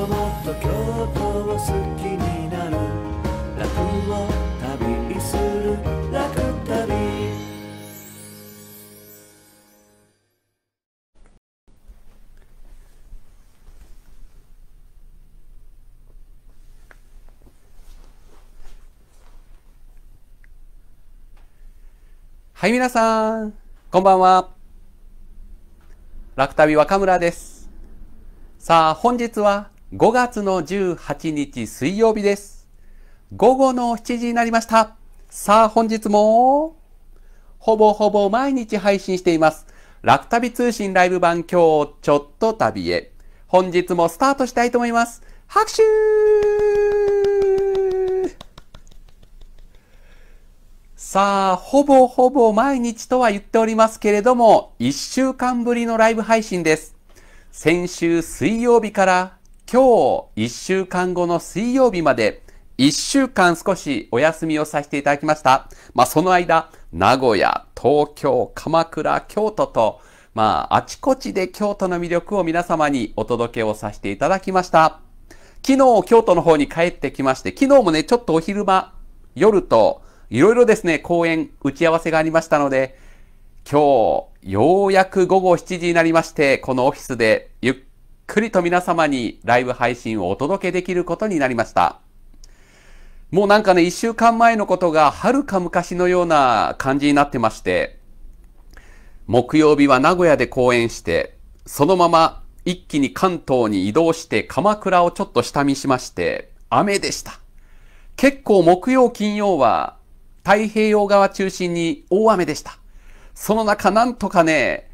ともっと京都を好きになる楽を旅する楽旅はい皆さんこんばんは楽旅若村ですさあ本日は5月の18日水曜日です。午後の7時になりました。さあ本日も、ほぼほぼ毎日配信しています。楽旅通信ライブ版今日ちょっと旅へ。本日もスタートしたいと思います。拍手さあ、ほぼほぼ毎日とは言っておりますけれども、1週間ぶりのライブ配信です。先週水曜日から今日一週間後の水曜日まで一週間少しお休みをさせていただきました。まあその間、名古屋、東京、鎌倉、京都と、まああちこちで京都の魅力を皆様にお届けをさせていただきました。昨日京都の方に帰ってきまして、昨日もね、ちょっとお昼間、夜と、いろいろですね、公演、打ち合わせがありましたので、今日、ようやく午後7時になりまして、このオフィスでゆっくりと皆様にライブ配信をお届けできることになりました。もうなんかね、一週間前のことが遥か昔のような感じになってまして、木曜日は名古屋で公演して、そのまま一気に関東に移動して鎌倉をちょっと下見しまして、雨でした。結構木曜金曜は太平洋側中心に大雨でした。その中なんとかね、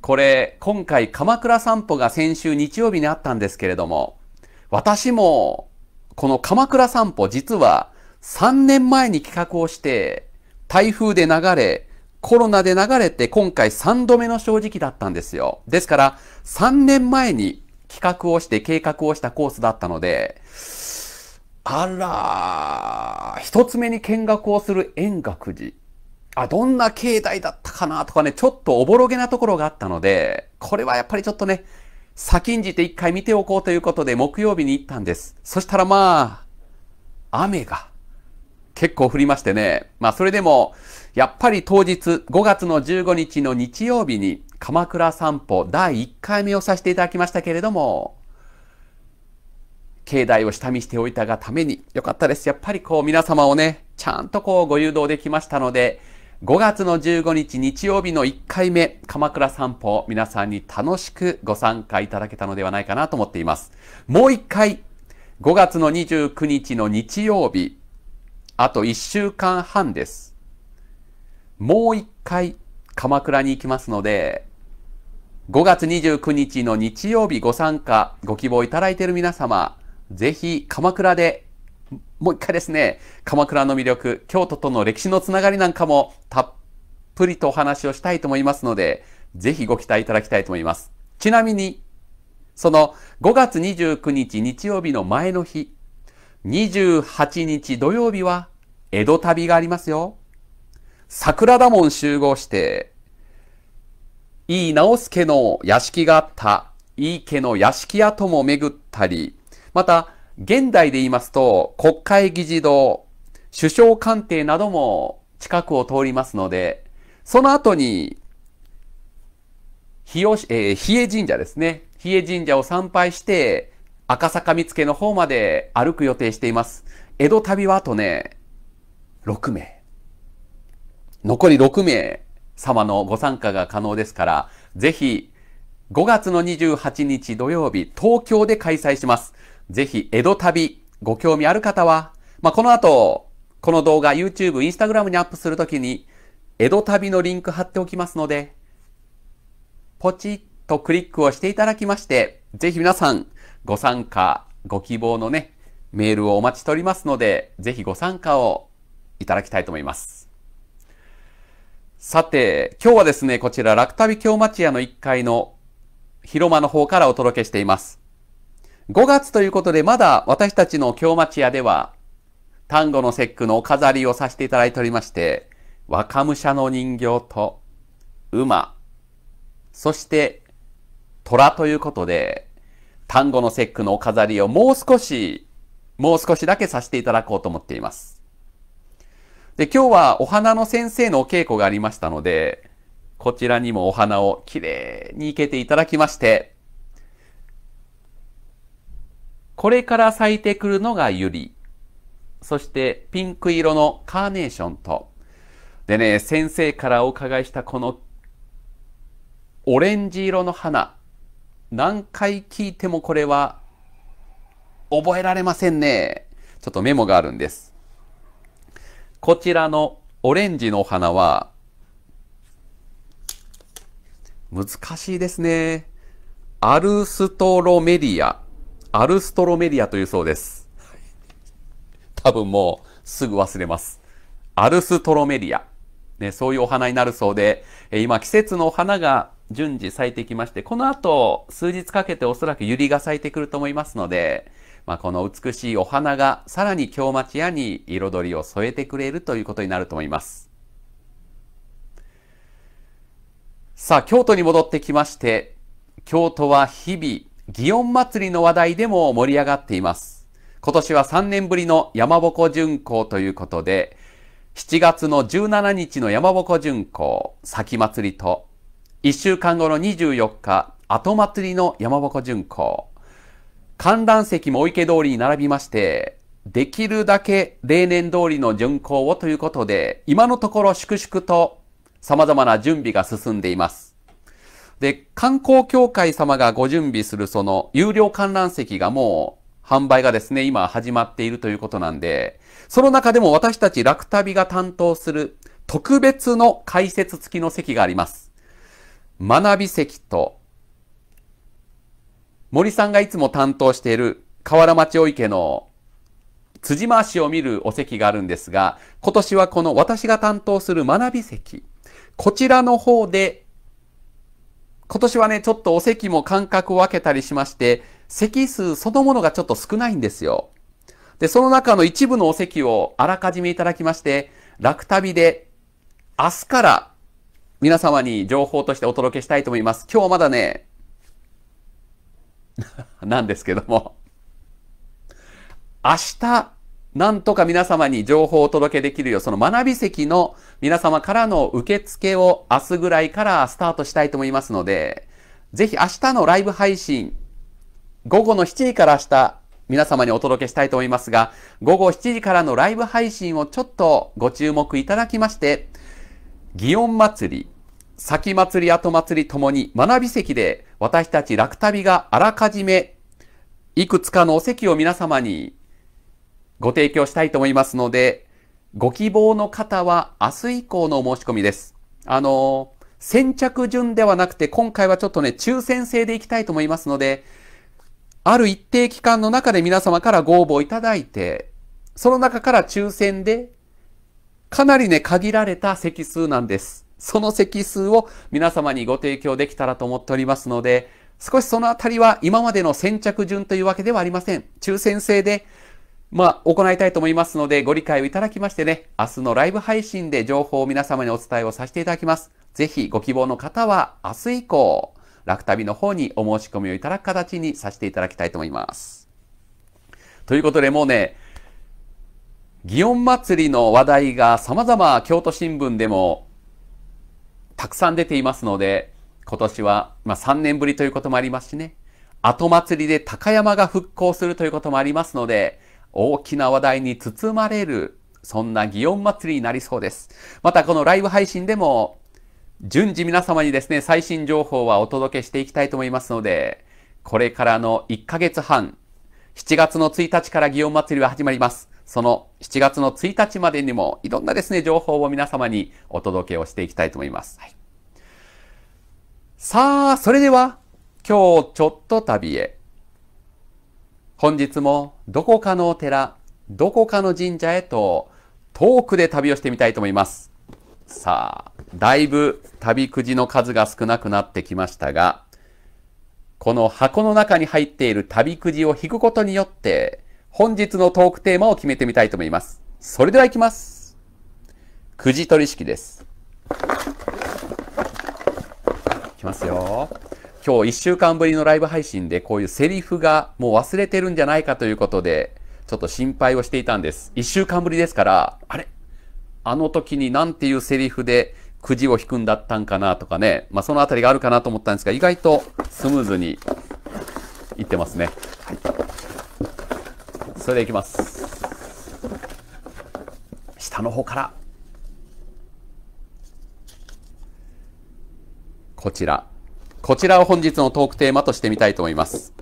これ、今回鎌倉散歩が先週日曜日にあったんですけれども、私も、この鎌倉散歩実は3年前に企画をして、台風で流れ、コロナで流れて今回3度目の正直だったんですよ。ですから3年前に企画をして計画をしたコースだったので、あら、一つ目に見学をする円覚寺。あ、どんな携帯だったかなとかね、ちょっとおぼろげなところがあったので、これはやっぱりちょっとね、先んじて一回見ておこうということで木曜日に行ったんです。そしたらまあ、雨が結構降りましてね。まあそれでも、やっぱり当日5月の15日の日曜日に鎌倉散歩第1回目をさせていただきましたけれども、境内を下見しておいたがために、よかったです。やっぱりこう皆様をね、ちゃんとこうご誘導できましたので、5月の15日日曜日の1回目鎌倉散歩皆さんに楽しくご参加いただけたのではないかなと思っていますもう1回5月の29日の日曜日あと1週間半ですもう1回鎌倉に行きますので5月29日の日曜日ご参加ご希望いただいている皆様ぜひ鎌倉でもう一回ですね、鎌倉の魅力、京都との歴史のつながりなんかもたっぷりとお話をしたいと思いますので、ぜひご期待いただきたいと思います。ちなみに、その5月29日日曜日の前の日、28日土曜日は江戸旅がありますよ。桜田門集合して、井伊直助の屋敷があった、井伊家の屋敷跡も巡ったり、また、現代で言いますと、国会議事堂、首相官邸なども近くを通りますので、その後に、日吉、えー、日枝神社ですね。日枝神社を参拝して、赤坂見附の方まで歩く予定しています。江戸旅はあとね、6名。残り6名様のご参加が可能ですから、ぜひ、5月の28日土曜日、東京で開催します。ぜひ江戸旅ご興味ある方は、まあ、この後、この動画 YouTube、Instagram にアップするときに、江戸旅のリンク貼っておきますので、ポチッとクリックをしていただきまして、ぜひ皆さんご参加、ご希望のね、メールをお待ちしておりますので、ぜひご参加をいただきたいと思います。さて、今日はですね、こちら、楽旅京町屋の1階の広間の方からお届けしています。5月ということで、まだ私たちの京町屋では、単語の節句のお飾りをさせていただいておりまして、若武者の人形と馬、そして虎ということで、単語の節句のお飾りをもう少し、もう少しだけさせていただこうと思っています。で、今日はお花の先生のお稽古がありましたので、こちらにもお花をきれいに生けていただきまして、これから咲いてくるのがユリ。そしてピンク色のカーネーションと。でね、先生からお伺いしたこのオレンジ色の花。何回聞いてもこれは覚えられませんね。ちょっとメモがあるんです。こちらのオレンジの花は難しいですね。アルストロメディアアルストロメディアというそうです。多分もうすぐ忘れます。アルストロメディア。ね、そういうお花になるそうで、今季節のお花が順次咲いてきまして、この後数日かけておそらくユリが咲いてくると思いますので、まあ、この美しいお花がさらに京町屋に彩りを添えてくれるということになると思います。さあ、京都に戻ってきまして、京都は日々祇園祭の話題でも盛り上がっています。今年は3年ぶりの山鉾巡行ということで、7月の17日の山鉾巡行、先祭りと、1週間後の24日、後祭りの山鉾巡行。観覧席もお池通りに並びまして、できるだけ例年通りの巡行をということで、今のところ粛々と様々な準備が進んでいます。で、観光協会様がご準備するその有料観覧席がもう販売がですね、今始まっているということなんで、その中でも私たち楽旅が担当する特別の解説付きの席があります。学び席と、森さんがいつも担当している河原町お池の辻回しを見るお席があるんですが、今年はこの私が担当する学び席、こちらの方で今年はね、ちょっとお席も間隔を分けたりしまして、席数そのものがちょっと少ないんですよ。で、その中の一部のお席をあらかじめいただきまして、楽旅で明日から皆様に情報としてお届けしたいと思います。今日まだね、なんですけども、明日、なんとか皆様に情報をお届けできるよう、その学び席の皆様からの受付を明日ぐらいからスタートしたいと思いますので、ぜひ明日のライブ配信、午後の7時から明日、皆様にお届けしたいと思いますが、午後7時からのライブ配信をちょっとご注目いただきまして、祇園祭り、先祭り後祭りともに学び席で私たち楽旅があらかじめいくつかのお席を皆様にご提供したいと思いますので、ご希望の方は明日以降の申し込みです。あの先着順ではなくて、今回はちょっとね、抽選制でいきたいと思いますので、ある一定期間の中で皆様からご応募いただいて、その中から抽選で、かなりね、限られた席数なんです。その席数を皆様にご提供できたらと思っておりますので、少しそのあたりは今までの先着順というわけではありません。抽選制でまあ、行いたいと思いますので、ご理解をいただきましてね、明日のライブ配信で情報を皆様にお伝えをさせていただきます。ぜひ、ご希望の方は、明日以降、楽旅の方にお申し込みをいただく形にさせていただきたいと思います。ということで、もうね、祇園祭の話題が様々京都新聞でもたくさん出ていますので、今年は、まあ、3年ぶりということもありますしね、後祭りで高山が復興するということもありますので、大きな話題に包まれる、そんな祇園祭になりそうです。またこのライブ配信でも、順次皆様にですね、最新情報はお届けしていきたいと思いますので、これからの1ヶ月半、7月の1日から祇園祭は始まります。その7月の1日までにもいろんなですね、情報を皆様にお届けをしていきたいと思います。はい、さあ、それでは今日ちょっと旅へ。本日もどこかのお寺、どこかの神社へと遠くで旅をしてみたいと思います。さあ、だいぶ旅くじの数が少なくなってきましたが、この箱の中に入っている旅くじを引くことによって、本日のトークテーマを決めてみたいと思います。それでは行きます。くじ取り式です。いきますよ。今日1週間ぶりのライブ配信でこういうセリフがもう忘れてるんじゃないかということで、ちょっと心配をしていたんです。1週間ぶりですから、あれあの時に何ていうセリフでくじを引くんだったんかなとかね、まあ、そのあたりがあるかなと思ったんですが、意外とスムーズにいってますね。はい、それでいきます。下の方から。こちら。こちらを本日のトークテーマとしてみたいと思います。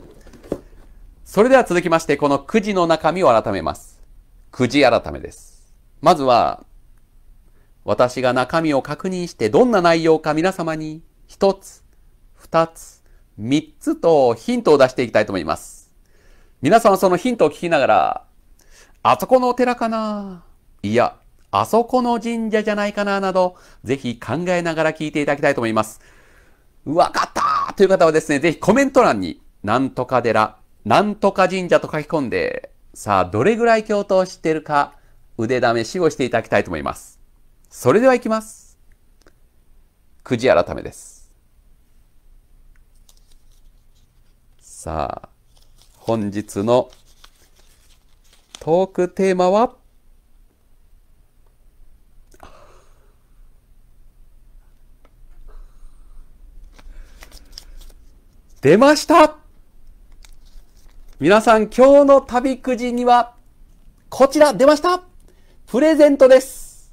それでは続きまして、このくじの中身を改めます。くじ改めです。まずは、私が中身を確認してどんな内容か皆様に一つ、二つ、三つとヒントを出していきたいと思います。皆さんはそのヒントを聞きながら、あそこのお寺かないや、あそこの神社じゃないかななど、ぜひ考えながら聞いていただきたいと思います。わかったという方はですね、ぜひコメント欄に、なんとか寺、なんとか神社と書き込んで、さあ、どれぐらい教頭を知っているか、腕試しをしていただきたいと思います。それでは行きます。くじ改めです。さあ、本日のトークテーマは、出ました皆さん今日の旅くじには、こちら出ましたプレゼントです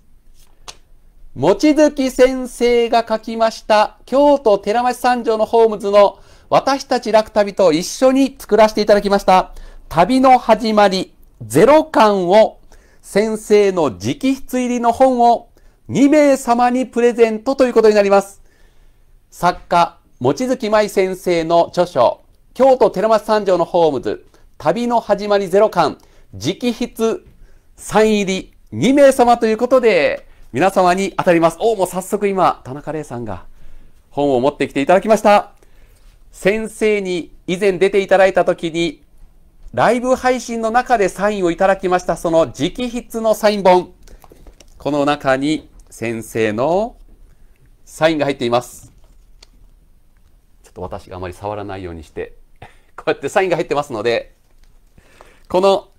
望月先生が書きました京都寺町三条のホームズの私たち楽旅と一緒に作らせていただきました旅の始まりゼロ感を先生の直筆入りの本を2名様にプレゼントということになります。作家、望月舞先生の著書、京都寺町三条のホームズ、旅の始まりゼロ巻、直筆サイン入り2名様ということで、皆様に当たります。おお、もう早速今、田中玲さんが本を持ってきていただきました。先生に以前出ていただいた時に、ライブ配信の中でサインをいただきました、その直筆のサイン本。この中に先生のサインが入っています。っと私があまり触らないようにして、こうやってサインが入ってますので、この、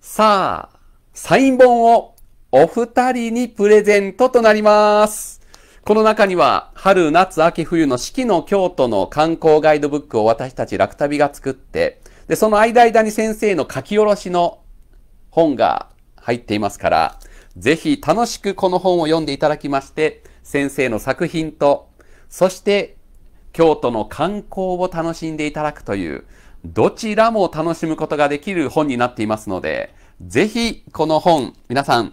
さあ、サイン本をお二人にプレゼントとなります。この中には、春、夏、秋、冬の四季の京都の観光ガイドブックを私たち楽旅が作って、で、その間々に先生の書き下ろしの本が入っていますから、ぜひ楽しくこの本を読んでいただきまして、先生の作品と、そして京都の観光を楽しんでいただくという、どちらも楽しむことができる本になっていますので、ぜひこの本、皆さん、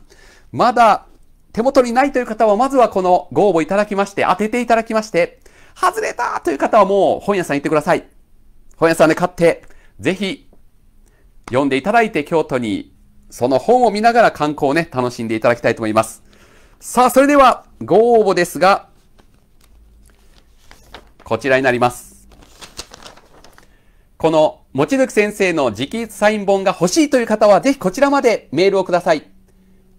まだ手元にないという方は、まずはこのご応募いただきまして、当てていただきまして、外れたという方はもう本屋さん行ってください。本屋さんで買って、ぜひ読んでいただいて京都にその本を見ながら観光をね、楽しんでいただきたいと思います。さあ、それではご応募ですが、こちらになります。この、望月先生の直筆サイン本が欲しいという方は、ぜひこちらまでメールをください。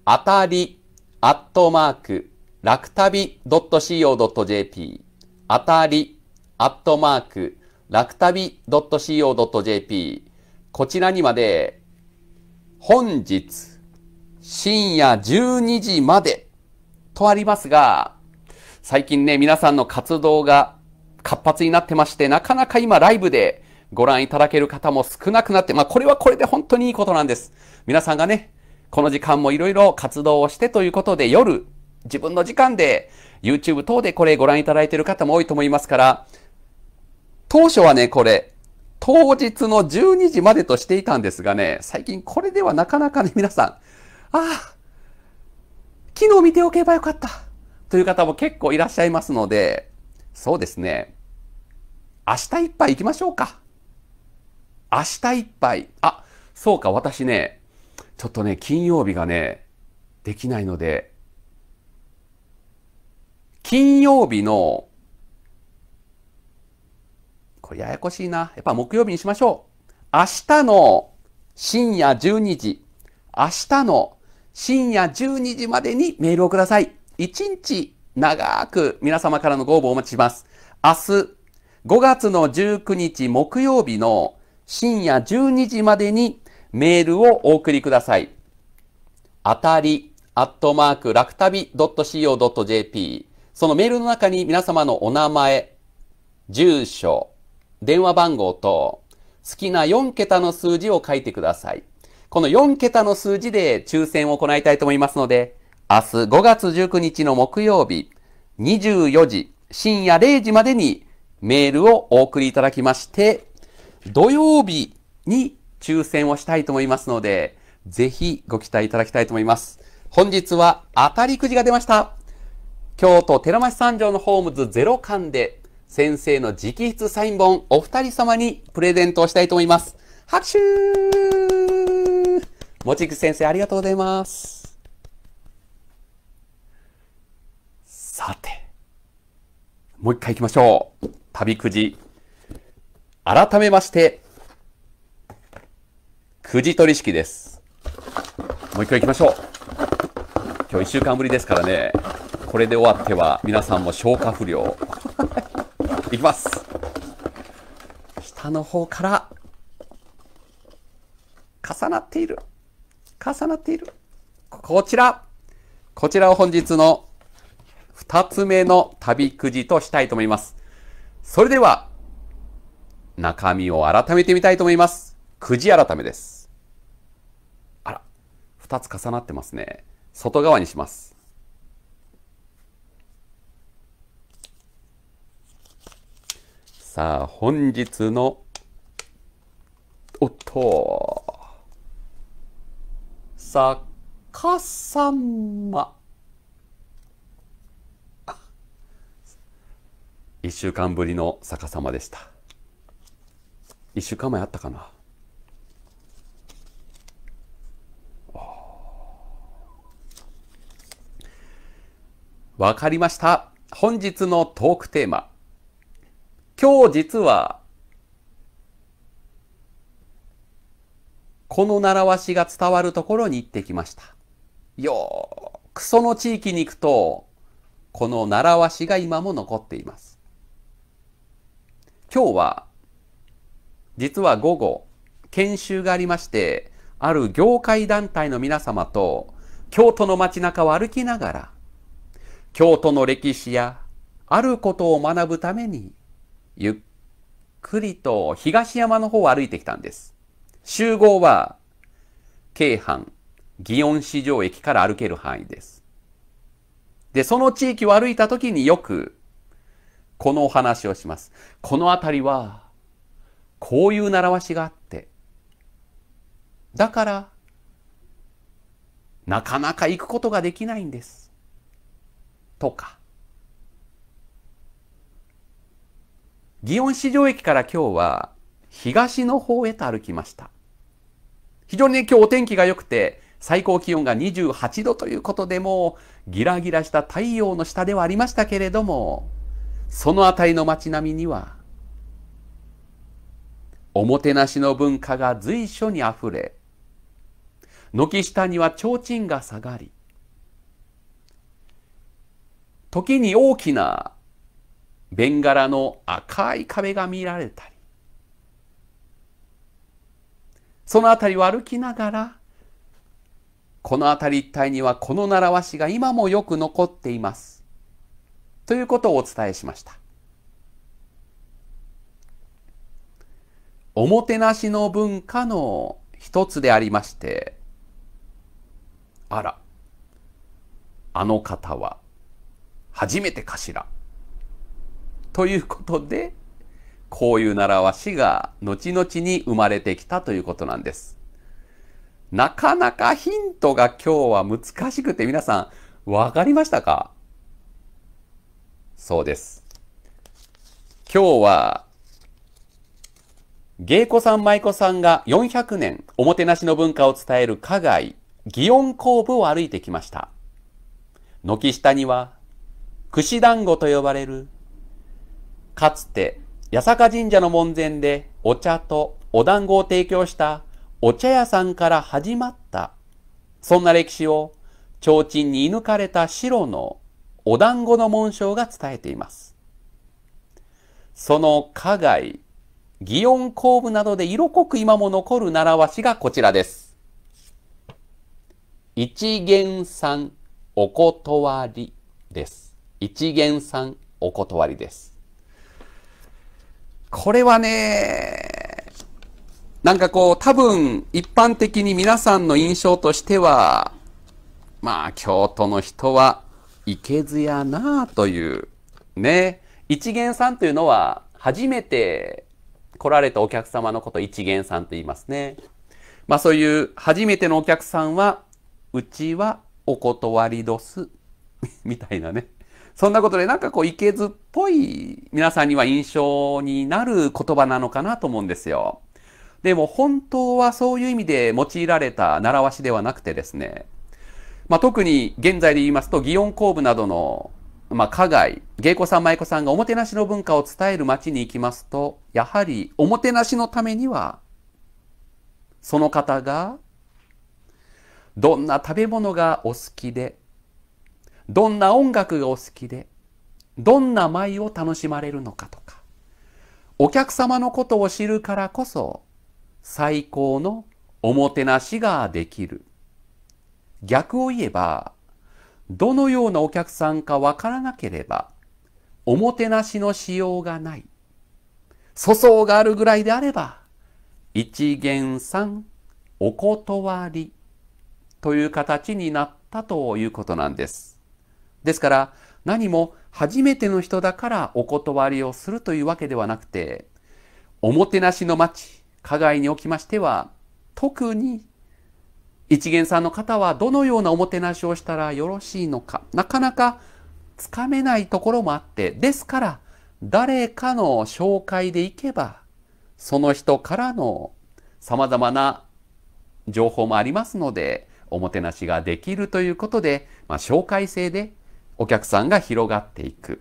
あたり、アットマーク、楽旅 .co.jp。あたり、アットマーク、楽旅 .co.jp。こちらにまで、本日、深夜12時まで、とありますが、最近ね、皆さんの活動が活発になってまして、なかなか今ライブでご覧いただける方も少なくなって、まあこれはこれで本当にいいことなんです。皆さんがね、この時間もいろいろ活動をしてということで夜、自分の時間で YouTube 等でこれご覧いただいている方も多いと思いますから、当初はね、これ、当日の12時までとしていたんですがね、最近これではなかなかね、皆さん、ああ、昨日見ておけばよかったという方も結構いらっしゃいますので、そうですね。明日いっぱい行きましょうか。明日いっぱい。あ、そうか、私ね、ちょっとね、金曜日がね、できないので、金曜日の、これややこしいな。やっぱ木曜日にしましょう。明日の深夜12時、明日の深夜12時までにメールをください。1日長く皆様からのご応募をお待ちします。明日、5月の19日木曜日の深夜12時までにメールをお送りください。あたり、アットマーク、楽旅 .co.jp。そのメールの中に皆様のお名前、住所、電話番号等、好きな4桁の数字を書いてください。この4桁の数字で抽選を行いたいと思いますので、明日5月19日の木曜日24時深夜0時までにメールをお送りいただきまして、土曜日に抽選をしたいと思いますので、ぜひご期待いただきたいと思います。本日は当たりくじが出ました。京都寺町三条のホームズ0館で先生の直筆サイン本お二人様にプレゼントをしたいと思います。拍手もちく先生ありがとうございます。さて、もう一回行きましょう。旅くじ。改めまして、くじ取り式です。もう一回行きましょう。今日一週間ぶりですからね、これで終わっては皆さんも消化不良。いきます。下の方から重なっている重なっているこちらこちらを本日の二つ目の旅くじとしたいと思います。それでは、中身を改めてみたいと思います。くじ改めです。あら、二つ重なってますね。外側にします。さあ、本日の、おっと、さかさま。1週間ぶりの逆さまでした1週間前あったかなわかりました本日のトークテーマ今日実はこの習わしが伝わるところに行ってきました。よーくその地域に行くと、この習わしが今も残っています。今日は、実は午後、研修がありまして、ある業界団体の皆様と、京都の街中を歩きながら、京都の歴史や、あることを学ぶために、ゆっくりと東山の方を歩いてきたんです。集合は、京阪、祇園市場駅から歩ける範囲です。で、その地域を歩いた時によく、このお話をします。この辺りは、こういう習わしがあって、だから、なかなか行くことができないんです。とか。祇園市場駅から今日は東の方へと歩きました。非常にね、今日お天気が良くて、最高気温が28度ということでもうギラギラした太陽の下ではありましたけれども、その辺りの町並みにはおもてなしの文化が随所にあふれ軒下には提灯が下がり時に大きなベンガラの赤い壁が見られたりその辺りを歩きながらこの辺り一帯にはこの習わしが今もよく残っていますということをお伝えしました。おもてなしの文化の一つでありまして、あら、あの方は初めてかしら。ということで、こういう習わしが後々に生まれてきたということなんです。なかなかヒントが今日は難しくて皆さん分かりましたかそうです。今日は、芸妓さん舞妓さんが400年おもてなしの文化を伝える花街、祇園工部を歩いてきました。軒下には、串団子と呼ばれる、かつて八坂神社の門前でお茶とお団子を提供したお茶屋さんから始まった、そんな歴史を提灯に射抜かれた白のお団子の紋章が伝えています。その加害、祇園公部などで色濃く今も残る習わしがこちらです。一元さんお断りです。一元さんお断りです。これはね、なんかこう多分一般的に皆さんの印象としては、まあ京都の人はいけずやなあという、ね。一元さんというのは、初めて来られたお客様のこと一元さんと言いますね。まあそういう初めてのお客さんは、うちはお断りどす。みたいなね。そんなことでなんかこう、いけずっぽい皆さんには印象になる言葉なのかなと思うんですよ。でも本当はそういう意味で用いられた習わしではなくてですね、まあ、特に現在で言いますと祇園工部などの、まあ、加害芸妓さん舞妓さんがおもてなしの文化を伝える町に行きますとやはりおもてなしのためにはその方がどんな食べ物がお好きでどんな音楽がお好きでどんな舞を楽しまれるのかとかお客様のことを知るからこそ最高のおもてなしができる。逆を言えば、どのようなお客さんかわからなければ、おもてなしのしようがない。粗相があるぐらいであれば、一元三、お断りという形になったということなんです。ですから、何も初めての人だからお断りをするというわけではなくて、おもてなしの街、加害におきましては、特に一元さんの方はどのようなおもてなしをしたらよろしいのか、なかなかつかめないところもあって、ですから誰かの紹介でいけば、その人からの様々な情報もありますので、おもてなしができるということで、まあ、紹介制でお客さんが広がっていく。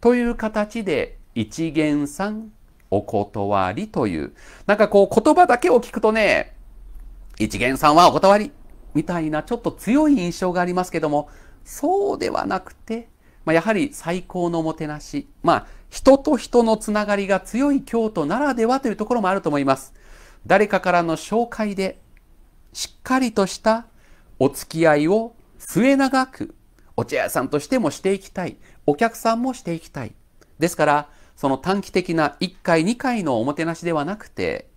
という形で、一元さん、お断りという。なんかこう言葉だけを聞くとね、一元さんはお断りみたいなちょっと強い印象がありますけども、そうではなくて、まあ、やはり最高のおもてなし、まあ、人と人のつながりが強い京都ならではというところもあると思います。誰かからの紹介で、しっかりとしたお付き合いを末永く、お茶屋さんとしてもしていきたい。お客さんもしていきたい。ですから、その短期的な1回2回のおもてなしではなくて、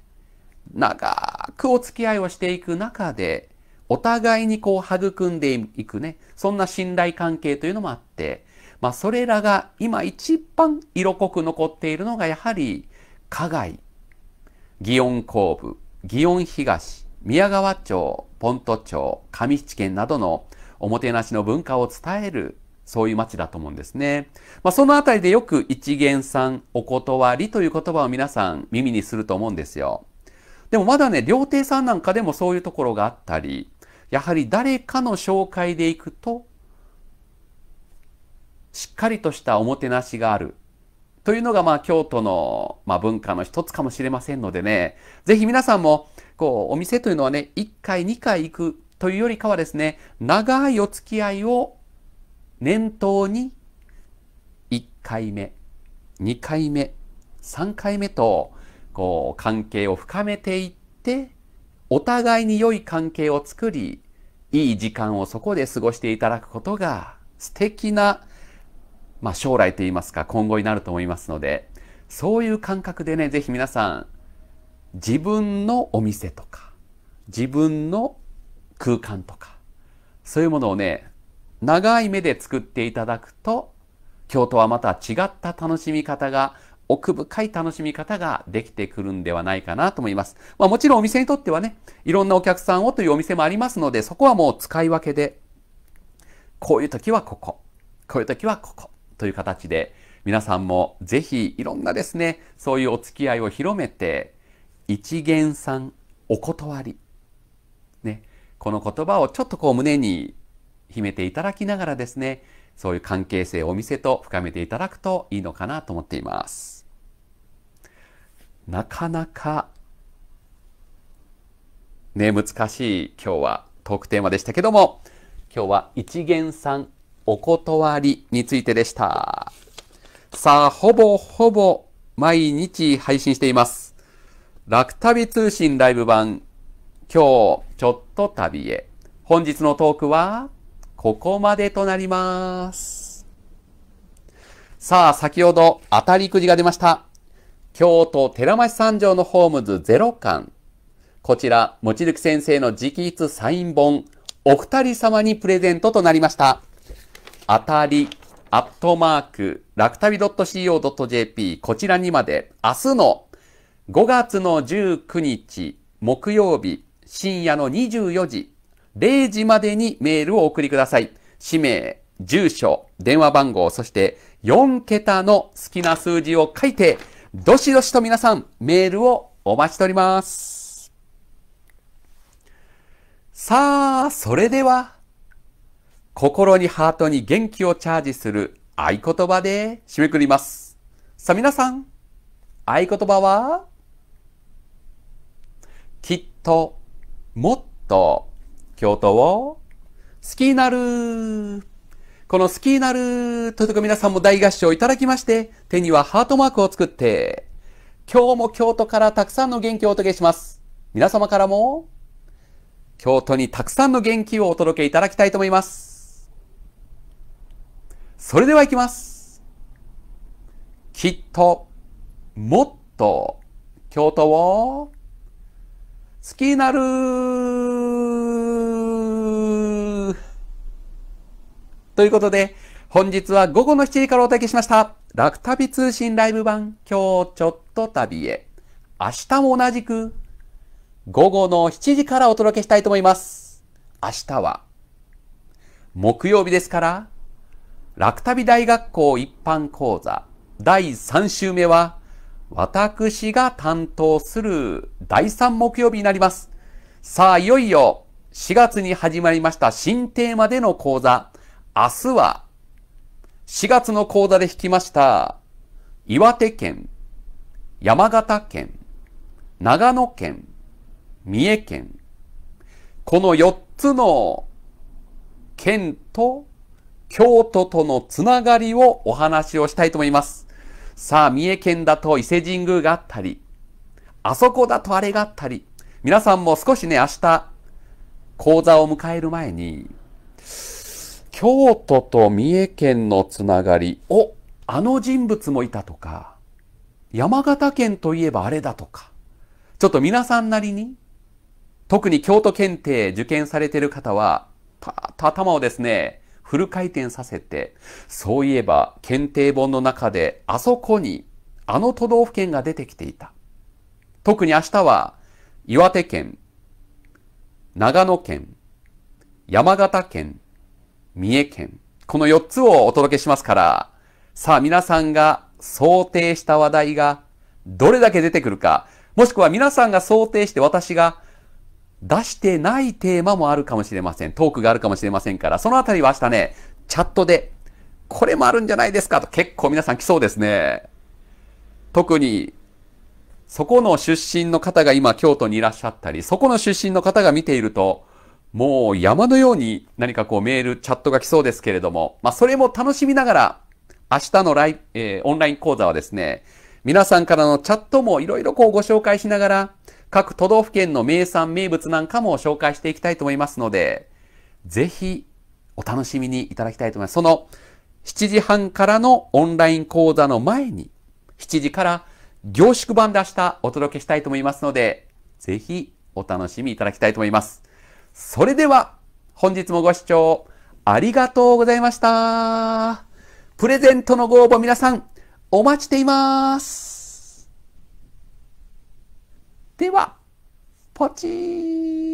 長くお付き合いをしていく中で、お互いにこう育んでいくね、そんな信頼関係というのもあって、まあそれらが今一番色濃く残っているのがやはり、加害、祇園後部、祇園東、宮川町、ポント町、上七県などのおもてなしの文化を伝える、そういう町だと思うんですね。まあ、そのあたりでよく一元さん、お断りという言葉を皆さん耳にすると思うんですよ。でもまだね、料亭さんなんかでもそういうところがあったり、やはり誰かの紹介で行くと、しっかりとしたおもてなしがある。というのが、まあ、京都の、まあ、文化の一つかもしれませんのでね、ぜひ皆さんも、こう、お店というのはね、1回、2回行くというよりかはですね、長いお付き合いを念頭に、1回目、2回目、3回目と、こう関係を深めていってお互いに良い関係を作りいい時間をそこで過ごしていただくことが素敵な、まあ、将来といいますか今後になると思いますのでそういう感覚でね是非皆さん自分のお店とか自分の空間とかそういうものをね長い目で作っていただくと京都はまた違った楽しみ方が奥深い楽しみ方ができてくるんではないかなと思います。まあもちろんお店にとってはね、いろんなお客さんをというお店もありますので、そこはもう使い分けで、こういう時はここ、こういう時はここ、という形で、皆さんもぜひいろんなですね、そういうお付き合いを広めて、一元さんお断り。ね、この言葉をちょっとこう胸に秘めていただきながらですね、そういう関係性お店と深めていただくといいのかなと思っています。なかなかね、難しい今日はトークテーマでしたけども、今日は一元さんお断りについてでした。さあ、ほぼほぼ毎日配信しています。楽旅通信ライブ版、今日ちょっと旅へ。本日のトークは、ここまでとなります。さあ、先ほど当たりくじが出ました。京都寺町三条のホームズゼロ巻。こちら、望月先生の直筆サイン本、お二人様にプレゼントとなりました。当たり、アットマーク、楽旅 .co.jp、こちらにまで、明日の5月の19日、木曜日、深夜の24時、0時までにメールを送りください。氏名、住所、電話番号、そして4桁の好きな数字を書いて、どしどしと皆さん、メールをお待ちしております。さあ、それでは、心にハートに元気をチャージする合言葉で締めくくります。さあ皆さん、合言葉は、きっと、もっと、京都を好きになる。この好きになるというか皆さんも大合唱いただきまして、手にはハートマークを作って、今日も京都からたくさんの元気をお届けします。皆様からも、京都にたくさんの元気をお届けいただきたいと思います。それでは行きます。きっと、もっと、京都を、好きになるということで、本日は午後の7時からお届けしました。楽旅通信ライブ版、今日ちょっと旅へ。明日も同じく、午後の7時からお届けしたいと思います。明日は、木曜日ですから、楽旅大学校一般講座第3週目は、私が担当する第3木曜日になります。さあ、いよいよ4月に始まりました新テーマでの講座、明日は4月の講座で弾きました岩手県、山形県、長野県、三重県、この4つの県と京都とのつながりをお話をしたいと思います。さあ、三重県だと伊勢神宮があったり、あそこだとあれがあったり、皆さんも少しね、明日、講座を迎える前に、京都と三重県のつながり、おあの人物もいたとか、山形県といえばあれだとか、ちょっと皆さんなりに、特に京都検定受験されている方は、パーッと頭をですね、フル回転させて、そういえば検定本の中であそこにあの都道府県が出てきていた。特に明日は岩手県、長野県、山形県、三重県。この4つをお届けしますから、さあ皆さんが想定した話題がどれだけ出てくるか、もしくは皆さんが想定して私が出してないテーマもあるかもしれません。トークがあるかもしれませんから、そのあたりは明日ね、チャットで、これもあるんじゃないですかと結構皆さん来そうですね。特に、そこの出身の方が今京都にいらっしゃったり、そこの出身の方が見ていると、もう山のように何かこうメール、チャットが来そうですけれども、まあそれも楽しみながら、明日のライ、えー、オンライン講座はですね、皆さんからのチャットもいろいろこうご紹介しながら、各都道府県の名産、名物なんかも紹介していきたいと思いますので、ぜひお楽しみにいただきたいと思います。その7時半からのオンライン講座の前に、7時から凝縮版で明日お届けしたいと思いますので、ぜひお楽しみいただきたいと思います。それでは、本日もご視聴ありがとうございました。プレゼントのご応募皆さん、お待ちしています。では、ポチー